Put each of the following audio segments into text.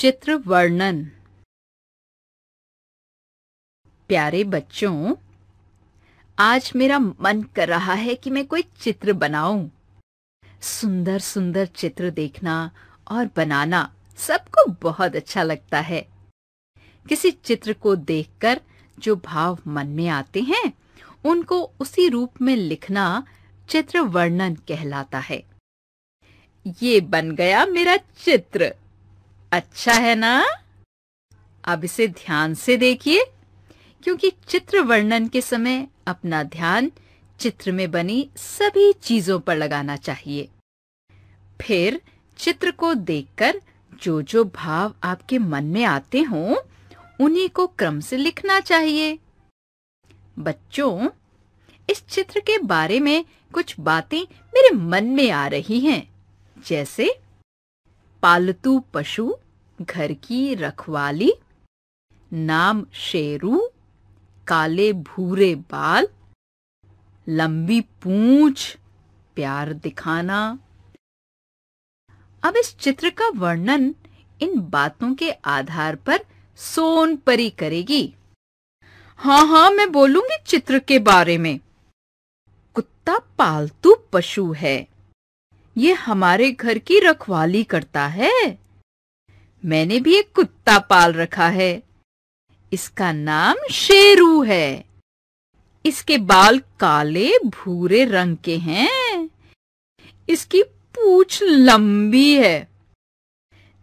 चित्र वर्णन प्यारे बच्चों आज मेरा मन कर रहा है कि मैं कोई चित्र बनाऊं। सुंदर सुंदर चित्र देखना और बनाना सबको बहुत अच्छा लगता है किसी चित्र को देखकर जो भाव मन में आते हैं उनको उसी रूप में लिखना चित्र वर्णन कहलाता है ये बन गया मेरा चित्र अच्छा है ना अब इसे ध्यान से देखिए क्योंकि चित्र वर्णन के समय अपना ध्यान चित्र में बनी सभी चीजों पर लगाना चाहिए फिर चित्र को देखकर जो जो भाव आपके मन में आते हों उन्हीं को क्रम से लिखना चाहिए बच्चों इस चित्र के बारे में कुछ बातें मेरे मन में आ रही हैं जैसे पालतू पशु घर की रखवाली नाम शेरू काले भूरे बाल लंबी पूंछ प्यार दिखाना अब इस चित्र का वर्णन इन बातों के आधार पर सोन परी करेगी हाँ हाँ मैं बोलूंगी चित्र के बारे में कुत्ता पालतू पशु है ये हमारे घर की रखवाली करता है मैंने भी एक कुत्ता पाल रखा है इसका नाम शेरू है इसके बाल काले भूरे रंग के हैं इसकी पूछ लंबी है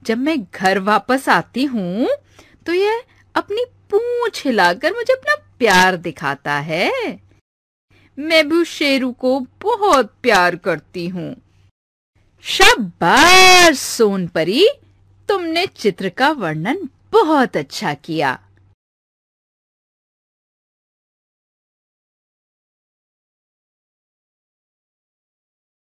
जब मैं घर वापस आती हूँ तो यह अपनी पूछ हिलाकर मुझे अपना प्यार दिखाता है मैं भी शेरू को बहुत प्यार करती हूँ शाबाश सोनपरी तुमने चित्र का वर्णन बहुत अच्छा किया